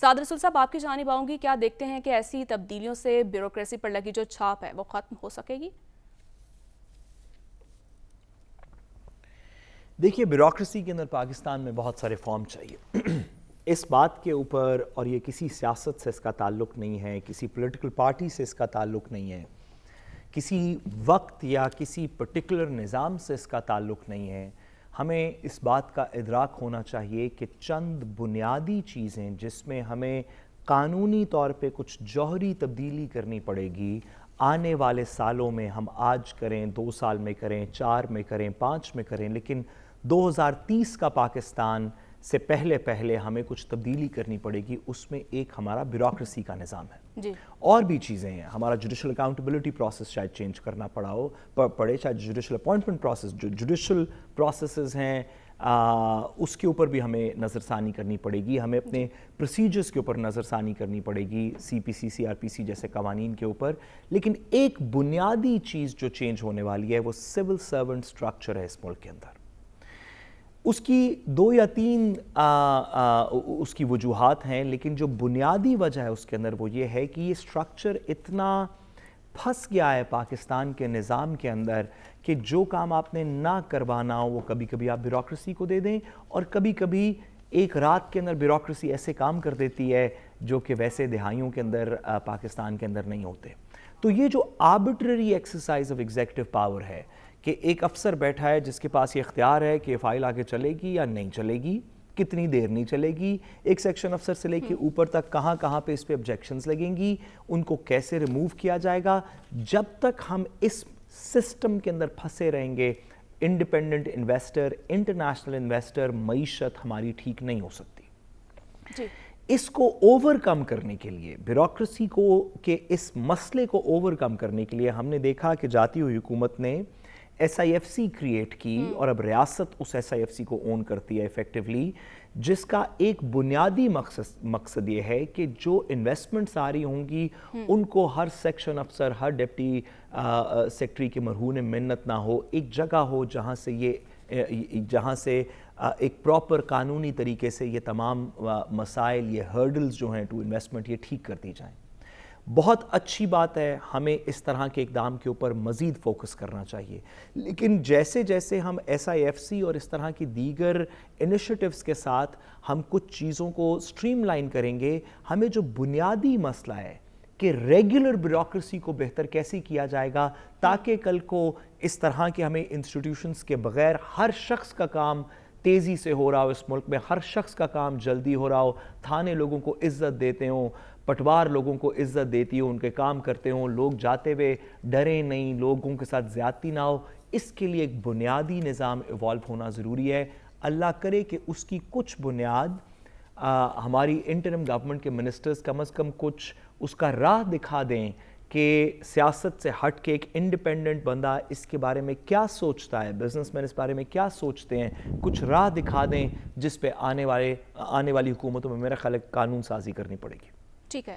सादर रसूल साहब आपकी जानब आऊँगी क्या देखते हैं कि ऐसी तब्दीलियों से ब्यूरोसी पर लगी जो छाप है वो ख़त्म हो सकेगी देखिए ब्यूरोसी के अंदर पाकिस्तान में बहुत सारे फॉर्म चाहिए इस बात के ऊपर और ये किसी सियासत से इसका ताल्लुक नहीं है किसी पॉलिटिकल पार्टी से इसका ताल्लुक नहीं है किसी वक्त या किसी पर्टिकुलर निज़ाम से इसका ताल्लुक नहीं है हमें इस बात का इदराक होना चाहिए कि चंद बुनियादी चीज़ें जिसमें हमें कानूनी तौर पे कुछ जौहरी तब्दीली करनी पड़ेगी आने वाले सालों में हम आज करें दो साल में करें चार में करें पाँच में करें लेकिन 2030 का पाकिस्तान से पहले पहले हमें कुछ तब्दीली करनी पड़ेगी उसमें एक हमारा ब्यूरोसी का निज़ाम है जी। और भी चीज़ें हैं हमारा जुडिशल अकाउंटेबिलिटी प्रोसेस शायद चेंज करना पड़ा हो पड़े शायद जुडिशल अपॉइंटमेंट प्रोसेस जो जुडिशल प्रोसेस हैं उसके ऊपर भी हमें नज़रसानी करनी पड़ेगी हमें अपने प्रोसीजर्स के ऊपर नज़रसानी करनी पड़ेगी C P C C R P C जैसे कवानीन के ऊपर लेकिन एक बुनियादी चीज़ जो चेंज होने वाली है वो सिविल सर्वेंट स्ट्रक्चर है इस मुल्क के अंदर उसकी दो या तीन आ, आ, उसकी वजूहत हैं लेकिन जो बुनियादी वजह है उसके अंदर वो ये है कि ये स्ट्रक्चर इतना फंस गया है पाकिस्तान के निज़ाम के अंदर कि जो काम आपने ना करवाना हो वो कभी कभी आप ब्यूरोसी को दे दें और कभी कभी एक रात के अंदर ब्यूरोसी ऐसे काम कर देती है जो कि वैसे दिहाइयों के अंदर पाकिस्तान के अंदर नहीं होते तो ये जो arbitrary exercise of executive power है कि एक अफसर बैठा है जिसके पास ये अख्तियार है कि फाइल आगे चलेगी या नहीं चलेगी कितनी देर नहीं चलेगी एक सेक्शन अफसर से लेके हम्म। ऊपर तक कहाँ कहाँ पे इस पे ऑब्जेक्शंस लगेंगी उनको कैसे रिमूव किया जाएगा जब तक हम इस सिस्टम के अंदर फंसे रहेंगे इंडिपेंडेंट इन्वेस्टर इंटरनेशनल इन्वेस्टर मीशत हमारी ठीक नहीं हो सकती जी। इसको ओवरकम करने के लिए ब्यूरोक्रेसी को के इस मसले को ओवरकम करने के लिए हमने देखा कि जाती हुई हुकूमत ने एस आई एफ सी क्रिएट की hmm. और अब रियासत उस एस आई एफ सी को ओन करती है इफेक्टिवली जिसका एक बुनियादी मकसद मकसद ये है कि जो इन्वेस्टमेंट्स आ रही होंगी hmm. उनको हर सेक्शन अफसर हर डिप्टी सेक्रेटरी के मरहून मन्नत ना हो एक जगह हो जहाँ से ये जहाँ से एक प्रॉपर कानूनी तरीके से ये तमाम मसाइल ये हर्डल्स जो हैं टू इन्वेस्टमेंट ये ठीक कर दी जाएँ बहुत अच्छी बात है हमें इस तरह के इकदाम के ऊपर मज़ीद फोकस करना चाहिए लेकिन जैसे जैसे हम एस और इस तरह की दीगर इनिशिएटिव्स के साथ हम कुछ चीज़ों को स्ट्रीमलाइन करेंगे हमें जो बुनियादी मसला है कि रेगुलर ब्यूरोसी को बेहतर कैसे किया जाएगा ताकि कल को इस तरह के हमें इंस्टीट्यूशंस के बगैर हर शख्स का काम तेज़ी से हो रहा हो इस मुल्क में हर शख्स का काम जल्दी हो रहा हो थाने लोगों को इज्जत देते हों पटवार लोगों को इज्जत देती हो उनके काम करते हों लोग जाते हुए डरें नहीं लोगों के साथ ज़्यादती ना हो इसके लिए एक बुनियादी निज़ाम इवॉल्व होना ज़रूरी है अल्लाह करे कि उसकी कुछ बुनियाद आ, हमारी इंटरम गवर्नमेंट के मिनिस्टर्स कम अज़ कम कुछ उसका राह दिखा दें कि सियासत से हट के एक इंडिपेंडेंट बंदा इसके बारे में क्या सोचता है बिजनेसमैन इस बारे में क्या सोचते हैं कुछ राह दिखा दें जिस पे आने वाले आने वाली हुकूमतों में मेरा ख्याल कानून साजी करनी पड़ेगी ठीक है